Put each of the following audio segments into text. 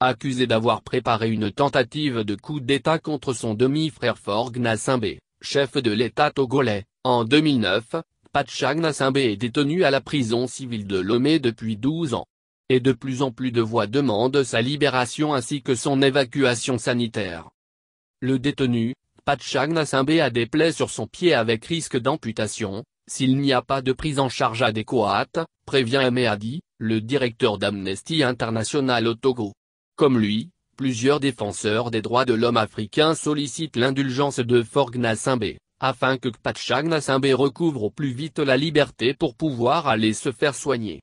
accusé d'avoir préparé une tentative de coup d'État contre son demi-frère Forg Nassimbe, chef de l'État togolais, en 2009, Pachak Nassimbe est détenu à la prison civile de Lomé depuis 12 ans. Et de plus en plus de voix demandent sa libération ainsi que son évacuation sanitaire. Le détenu, Pachak Nassimbe a des plaies sur son pied avec risque d'amputation, s'il n'y a pas de prise en charge adéquate, prévient Améadi, le directeur d'Amnesty International au Togo. Comme lui, plusieurs défenseurs des droits de l'homme africains sollicitent l'indulgence de Forg Nassimbe, afin que Kpatchagna Nassimbe recouvre au plus vite la liberté pour pouvoir aller se faire soigner.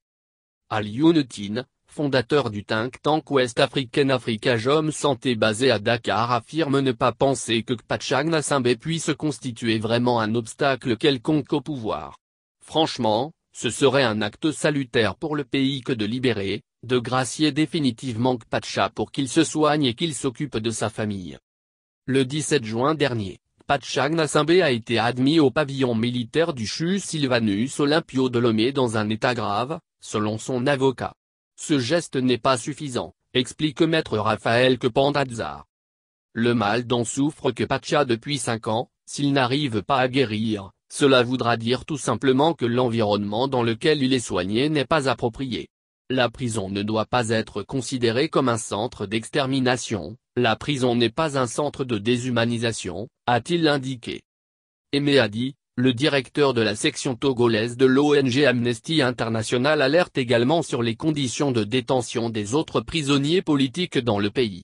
Alioune Tin, fondateur du think tank West African Africa Jom Santé basé à Dakar affirme ne pas penser que Kpatchagna Nassimbe puisse constituer vraiment un obstacle quelconque au pouvoir. Franchement, ce serait un acte salutaire pour le pays que de libérer, de gracier définitivement Pacha pour qu'il se soigne et qu'il s'occupe de sa famille. Le 17 juin dernier, Pacha Gnasimbe a été admis au pavillon militaire du Chus Sylvanus Olympio de Lomé dans un état grave, selon son avocat. Ce geste n'est pas suffisant, explique maître Raphaël Pandazar. Le mal dont souffre Kpatcha depuis 5 ans, s'il n'arrive pas à guérir, cela voudra dire tout simplement que l'environnement dans lequel il est soigné n'est pas approprié. La prison ne doit pas être considérée comme un centre d'extermination, la prison n'est pas un centre de déshumanisation, a-t-il indiqué. Aimé a dit, le directeur de la section togolaise de l'ONG Amnesty International alerte également sur les conditions de détention des autres prisonniers politiques dans le pays.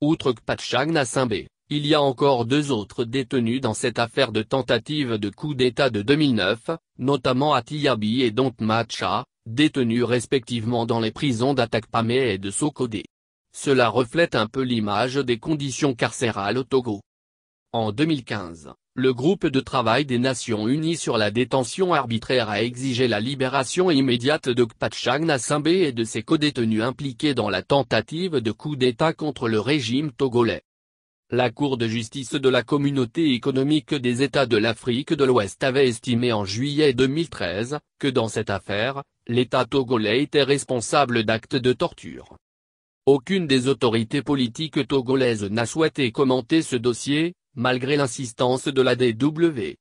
Outre Kpatchag Nassimbe, il y a encore deux autres détenus dans cette affaire de tentative de coup d'État de 2009, notamment Atiyabi et Dontmacha, détenus respectivement dans les prisons d'Atakpamé et de Sokodé. Cela reflète un peu l'image des conditions carcérales au Togo. En 2015, le groupe de travail des Nations Unies sur la détention arbitraire a exigé la libération immédiate de Kpatchang Nassimbe et de ses codétenus impliqués dans la tentative de coup d'État contre le régime togolais. La Cour de justice de la Communauté économique des États de l'Afrique de l'Ouest avait estimé en juillet 2013, que dans cette affaire, l'État togolais était responsable d'actes de torture. Aucune des autorités politiques togolaises n'a souhaité commenter ce dossier, malgré l'insistance de la DW.